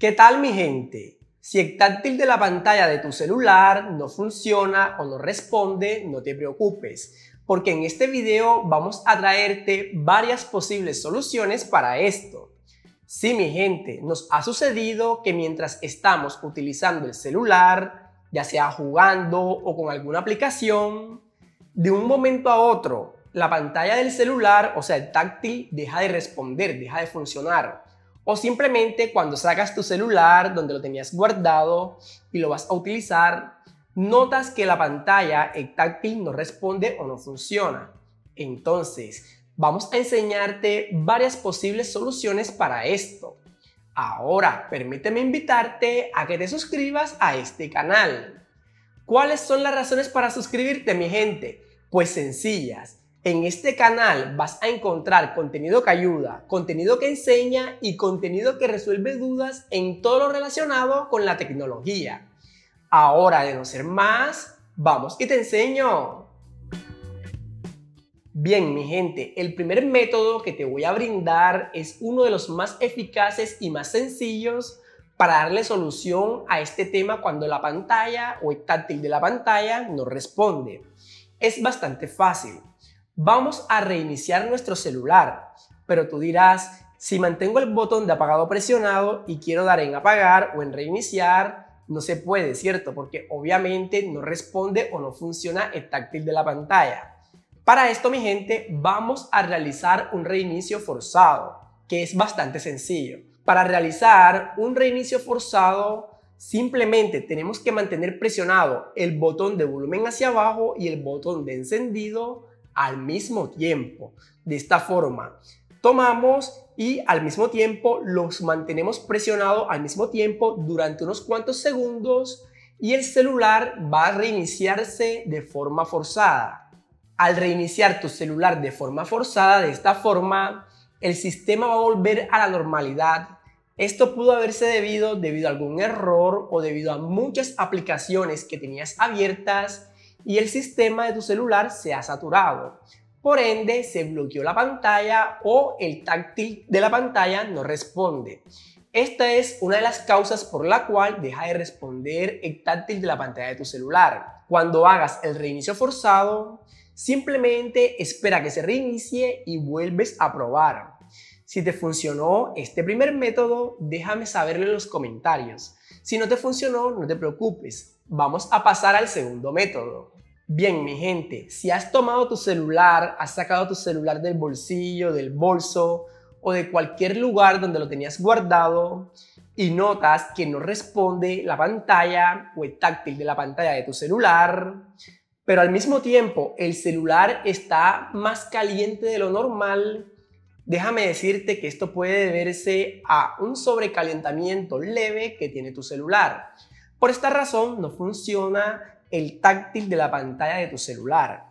¿Qué tal mi gente? Si el táctil de la pantalla de tu celular no funciona o no responde, no te preocupes, porque en este video vamos a traerte varias posibles soluciones para esto. Sí, mi gente, nos ha sucedido que mientras estamos utilizando el celular, ya sea jugando o con alguna aplicación, de un momento a otro, la pantalla del celular, o sea, el táctil, deja de responder, deja de funcionar o simplemente cuando sacas tu celular donde lo tenías guardado y lo vas a utilizar, notas que la pantalla, el táctil, no responde o no funciona. Entonces, vamos a enseñarte varias posibles soluciones para esto. Ahora, permíteme invitarte a que te suscribas a este canal. ¿Cuáles son las razones para suscribirte, mi gente? Pues sencillas. En este canal vas a encontrar contenido que ayuda, contenido que enseña y contenido que resuelve dudas en todo lo relacionado con la tecnología. Ahora de no ser más, vamos y te enseño. Bien, mi gente, el primer método que te voy a brindar es uno de los más eficaces y más sencillos para darle solución a este tema cuando la pantalla o el táctil de la pantalla no responde. Es bastante fácil vamos a reiniciar nuestro celular. Pero tú dirás, si mantengo el botón de apagado presionado y quiero dar en apagar o en reiniciar, no se puede, ¿cierto? Porque obviamente no responde o no funciona el táctil de la pantalla. Para esto, mi gente, vamos a realizar un reinicio forzado, que es bastante sencillo. Para realizar un reinicio forzado, Simplemente tenemos que mantener presionado el botón de volumen hacia abajo y el botón de encendido al mismo tiempo. De esta forma, tomamos y al mismo tiempo los mantenemos presionados al mismo tiempo durante unos cuantos segundos y el celular va a reiniciarse de forma forzada. Al reiniciar tu celular de forma forzada, de esta forma, el sistema va a volver a la normalidad. Esto pudo haberse debido debido a algún error o debido a muchas aplicaciones que tenías abiertas y el sistema de tu celular se ha saturado. Por ende, se bloqueó la pantalla o el táctil de la pantalla no responde. Esta es una de las causas por la cual deja de responder el táctil de la pantalla de tu celular. Cuando hagas el reinicio forzado, simplemente espera que se reinicie y vuelves a probar. Si te funcionó este primer método, déjame saberlo en los comentarios. Si no te funcionó, no te preocupes. Vamos a pasar al segundo método. Bien, mi gente, si has tomado tu celular, has sacado tu celular del bolsillo, del bolso o de cualquier lugar donde lo tenías guardado y notas que no responde la pantalla o el táctil de la pantalla de tu celular, pero al mismo tiempo el celular está más caliente de lo normal, déjame decirte que esto puede deberse a un sobrecalentamiento leve que tiene tu celular. Por esta razón no funciona el táctil de la pantalla de tu celular.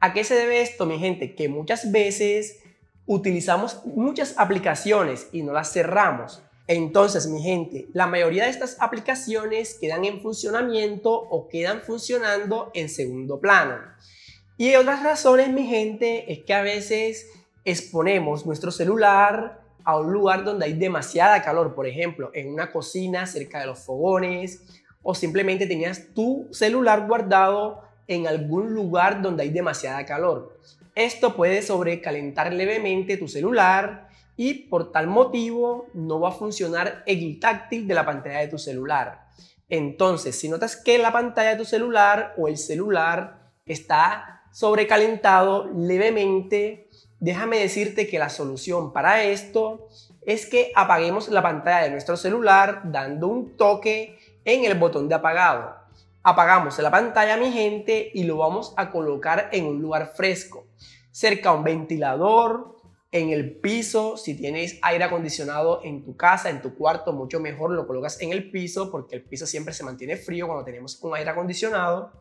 ¿A qué se debe esto, mi gente? Que muchas veces utilizamos muchas aplicaciones y no las cerramos. Entonces, mi gente, la mayoría de estas aplicaciones quedan en funcionamiento o quedan funcionando en segundo plano. Y otras razones, mi gente, es que a veces exponemos nuestro celular a un lugar donde hay demasiada calor, por ejemplo, en una cocina cerca de los fogones, o simplemente tenías tu celular guardado en algún lugar donde hay demasiada calor. Esto puede sobrecalentar levemente tu celular y por tal motivo no va a funcionar el táctil de la pantalla de tu celular. Entonces, si notas que la pantalla de tu celular o el celular está sobrecalentado levemente, déjame decirte que la solución para esto es que apaguemos la pantalla de nuestro celular dando un toque en el botón de apagado. Apagamos la pantalla, mi gente, y lo vamos a colocar en un lugar fresco, cerca a un ventilador, en el piso, si tienes aire acondicionado en tu casa, en tu cuarto, mucho mejor lo colocas en el piso porque el piso siempre se mantiene frío cuando tenemos un aire acondicionado.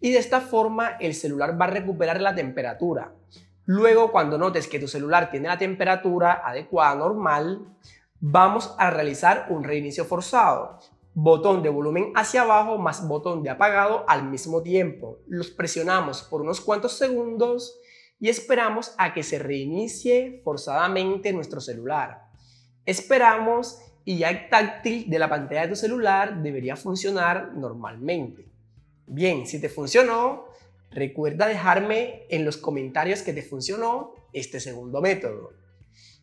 Y de esta forma el celular va a recuperar la temperatura. Luego, cuando notes que tu celular tiene la temperatura adecuada, normal, vamos a realizar un reinicio forzado botón de volumen hacia abajo más botón de apagado al mismo tiempo. Los presionamos por unos cuantos segundos y esperamos a que se reinicie forzadamente nuestro celular. Esperamos y ya el táctil de la pantalla de tu celular debería funcionar normalmente. Bien, si te funcionó, recuerda dejarme en los comentarios que te funcionó este segundo método.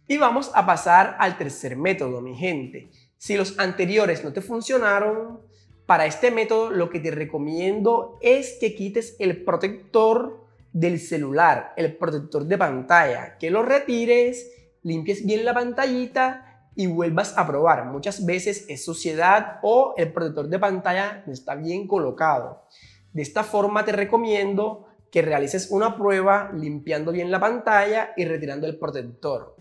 Y vamos a pasar al tercer método, mi gente, si los anteriores no te funcionaron, para este método lo que te recomiendo es que quites el protector del celular, el protector de pantalla, que lo retires, limpies bien la pantallita y vuelvas a probar. Muchas veces es suciedad o el protector de pantalla no está bien colocado. De esta forma te recomiendo que realices una prueba limpiando bien la pantalla y retirando el protector.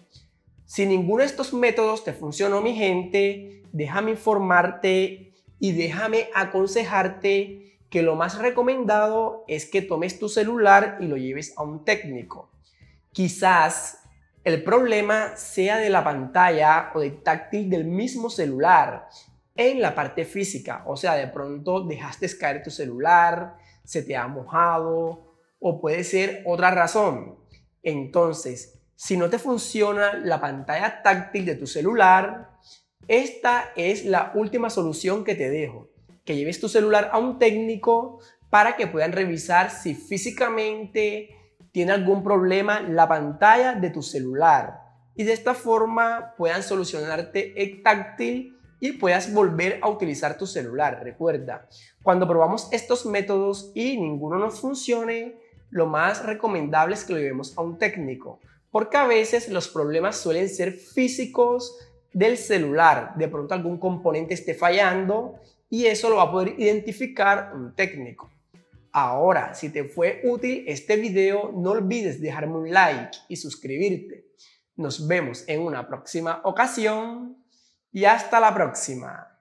Si ninguno de estos métodos te funcionó, mi gente, déjame informarte y déjame aconsejarte que lo más recomendado es que tomes tu celular y lo lleves a un técnico. Quizás el problema sea de la pantalla o de táctil del mismo celular en la parte física, o sea, de pronto dejaste caer tu celular, se te ha mojado o puede ser otra razón. Entonces, si no te funciona la pantalla táctil de tu celular, esta es la última solución que te dejo. Que lleves tu celular a un técnico para que puedan revisar si físicamente tiene algún problema la pantalla de tu celular. Y de esta forma puedan solucionarte el táctil y puedas volver a utilizar tu celular. Recuerda, cuando probamos estos métodos y ninguno nos funcione, lo más recomendable es que lo llevemos a un técnico. Porque a veces los problemas suelen ser físicos del celular. De pronto algún componente esté fallando y eso lo va a poder identificar un técnico. Ahora, si te fue útil este video, no olvides dejarme un like y suscribirte. Nos vemos en una próxima ocasión y hasta la próxima.